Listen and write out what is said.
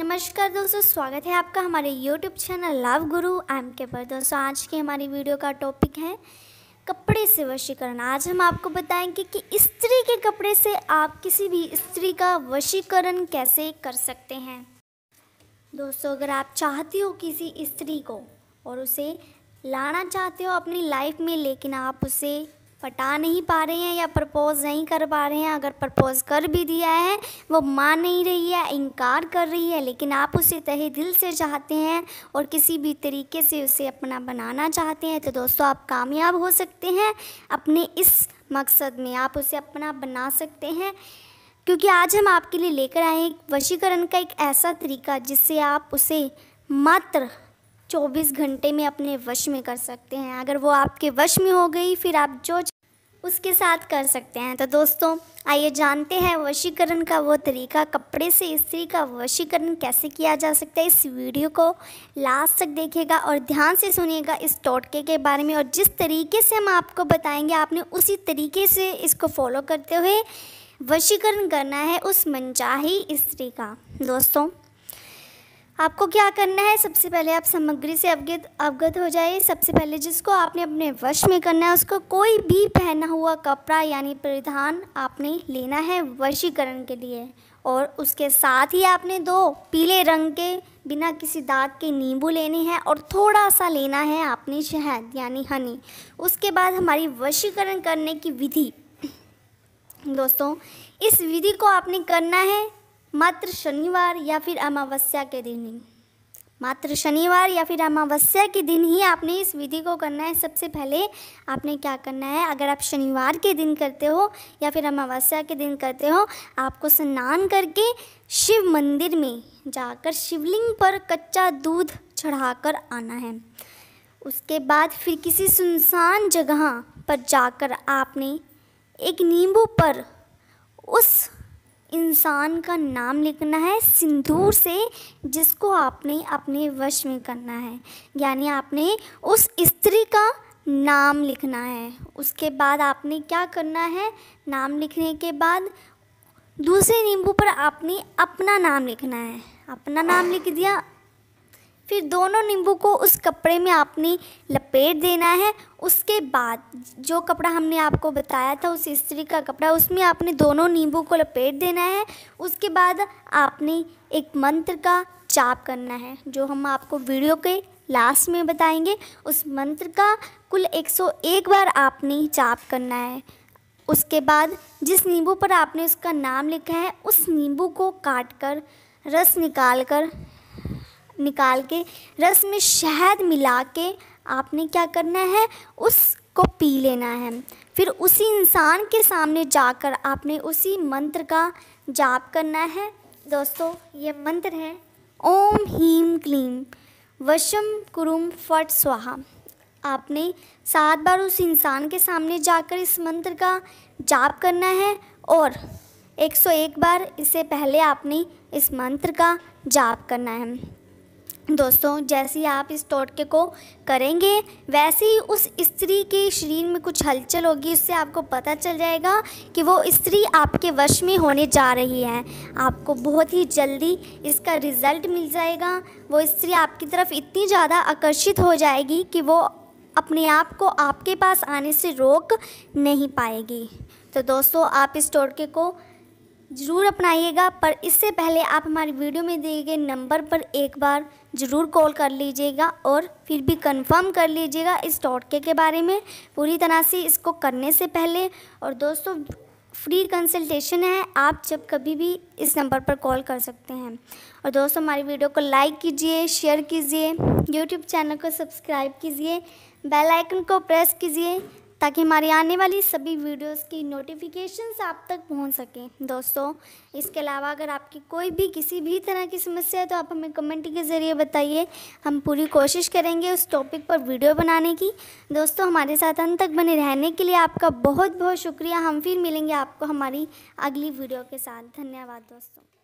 नमस्कार दोस्तों स्वागत है आपका हमारे YouTube channel Love Guru M K पर दोस्तों आज की हमारी वीडियो का टॉपिक है कपड़े से वशीकरण आज हम आपको बताएंगे कि स्त्री के कपड़े से आप किसी भी स्त्री का वशीकरण कैसे कर सकते हैं दोस्तों अगर आप चाहती हो किसी स्त्री को और उसे लाना चाहते हो अपनी लाइफ में लेकिन आप उसे पटा नहीं पा रहे हैं या प्रपोज़ नहीं कर पा रहे हैं अगर प्रपोज़ कर भी दिया है वो मान नहीं रही है इनकार कर रही है लेकिन आप उसे तहे दिल से चाहते हैं और किसी भी तरीके से उसे अपना बनाना चाहते हैं तो दोस्तों आप कामयाब हो सकते हैं अपने इस मकसद में आप उसे अपना बना सकते हैं क्योंकि आज हम आपके लिए लेकर आए वशीकरण का एक ऐसा तरीका जिससे आप उसे मात्र 24 घंटे में अपने वश में कर सकते हैं अगर वो आपके वश में हो गई फिर आप जो उसके साथ कर सकते हैं तो दोस्तों आइए जानते हैं वशीकरण का वो तरीका कपड़े से स्त्री का वशीकरण कैसे किया जा सकता है इस वीडियो को लास्ट तक देखिएगा और ध्यान से सुनिएगा इस टोटके के बारे में और जिस तरीके से हम आपको बताएंगे आपने उसी तरीके से इसको फॉलो करते हुए वशीकरण करना है उस मनचाही स्त्री का दोस्तों आपको क्या करना है सबसे पहले आप सामग्री से अवगत अवगत हो जाइए सबसे पहले जिसको आपने अपने वश में करना है उसको कोई भी पहना हुआ कपड़ा यानी परिधान आपने लेना है वशीकरण के लिए और उसके साथ ही आपने दो पीले रंग के बिना किसी दाग के नींबू लेने हैं और थोड़ा सा लेना है आपने शहद यानी हनी उसके बाद हमारी वशीकरण करने की विधि दोस्तों इस विधि को आपने करना है मात्र शनिवार या फिर अमावस्या के दिन ही मात्र शनिवार या फिर अमावस्या के दिन ही आपने इस विधि को करना है सबसे पहले आपने क्या करना है अगर आप शनिवार के दिन करते हो या फिर अमावस्या के दिन करते हो आपको स्नान करके शिव मंदिर में जाकर शिवलिंग पर कच्चा दूध चढ़ाकर आना है उसके बाद फिर किसी सुनसान जगह पर जाकर आपने एक नींबू पर उस इंसान का नाम लिखना है सिंदूर से जिसको आपने अपने वश में करना है यानी आपने उस स्त्री का नाम लिखना है उसके बाद आपने क्या करना है नाम लिखने के बाद दूसरे नींबू पर आपने अपना नाम लिखना है अपना नाम लिख दिया फिर दोनों नींबू को उस कपड़े में आपने लपेट देना है उसके बाद जो कपड़ा हमने आपको बताया था उस स्त्री का कपड़ा उसमें आपने दोनों नींबू को लपेट देना है उसके बाद आपने एक मंत्र का चाप करना है जो हम आपको वीडियो के लास्ट में बताएंगे उस मंत्र का कुल 101 बार आपने चाप करना है उसके बाद जिस नींबू पर आपने उसका नाम लिखा है उस नींबू को काट कर रस निकाल कर निकाल के रस में शहद मिला के आपने क्या करना है उसको पी लेना है फिर उसी इंसान के सामने जाकर आपने उसी मंत्र का जाप करना है दोस्तों ये मंत्र है ओम हीम क्लीम वशम कुरुम फट स्वाहा आपने सात बार उस इंसान के सामने जाकर इस मंत्र का जाप करना है और 101 बार इससे पहले आपने इस मंत्र का जाप करना है दोस्तों जैसे ही आप इस टोटके को करेंगे वैसे ही उस स्त्री के शरीर में कुछ हलचल होगी उससे आपको पता चल जाएगा कि वो स्त्री आपके वश में होने जा रही है आपको बहुत ही जल्दी इसका रिज़ल्ट मिल जाएगा वो स्त्री आपकी तरफ इतनी ज़्यादा आकर्षित हो जाएगी कि वो अपने आप को आपके पास आने से रोक नहीं पाएगी तो दोस्तों आप इस टोटके को ज़रूर अपनाइएगा पर इससे पहले आप हमारी वीडियो में दिए गए नंबर पर एक बार ज़रूर कॉल कर लीजिएगा और फिर भी कंफर्म कर लीजिएगा इस टोटके के बारे में पूरी तरह से इसको करने से पहले और दोस्तों फ्री कंसल्टेशन है आप जब कभी भी इस नंबर पर कॉल कर सकते हैं और दोस्तों हमारी वीडियो को लाइक कीजिए शेयर कीजिए यूट्यूब चैनल को सब्सक्राइब कीजिए बेलाइकन को प्रेस कीजिए ताकि हमारी आने वाली सभी वीडियोस की नोटिफिकेशंस आप तक पहुंच सकें दोस्तों इसके अलावा अगर आपकी कोई भी किसी भी तरह की समस्या है तो आप हमें कमेंट के ज़रिए बताइए हम पूरी कोशिश करेंगे उस टॉपिक पर वीडियो बनाने की दोस्तों हमारे साथ अंत तक बने रहने के लिए आपका बहुत बहुत शुक्रिया हम फिर मिलेंगे आपको हमारी अगली वीडियो के साथ धन्यवाद दोस्तों